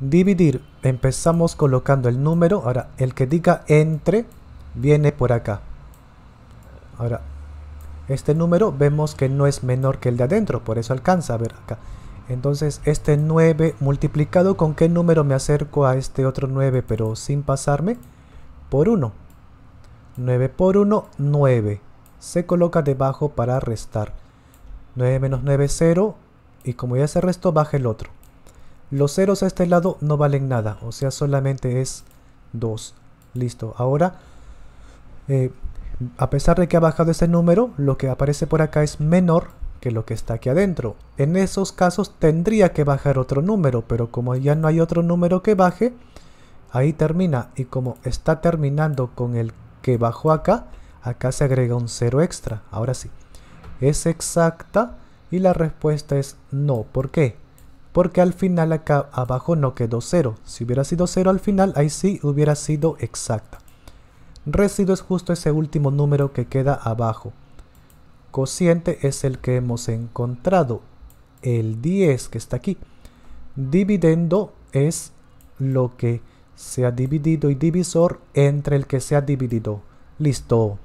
Dividir, empezamos colocando el número, ahora el que diga entre viene por acá. Ahora, este número vemos que no es menor que el de adentro, por eso alcanza a ver acá. Entonces este 9 multiplicado con qué número me acerco a este otro 9 pero sin pasarme por 1. 9 por 1, 9. Se coloca debajo para restar. 9 menos 9, 0. Y como ya se restó, baja el otro. Los ceros a este lado no valen nada, o sea, solamente es 2. Listo, ahora, eh, a pesar de que ha bajado ese número, lo que aparece por acá es menor que lo que está aquí adentro. En esos casos tendría que bajar otro número, pero como ya no hay otro número que baje, ahí termina. Y como está terminando con el que bajó acá, acá se agrega un cero extra. Ahora sí, es exacta y la respuesta es no. ¿Por qué? porque al final acá abajo no quedó 0. Si hubiera sido 0 al final, ahí sí hubiera sido exacta. Residuo es justo ese último número que queda abajo. Cociente es el que hemos encontrado, el 10 que está aquí. Dividendo es lo que se ha dividido y divisor entre el que se ha dividido. Listo.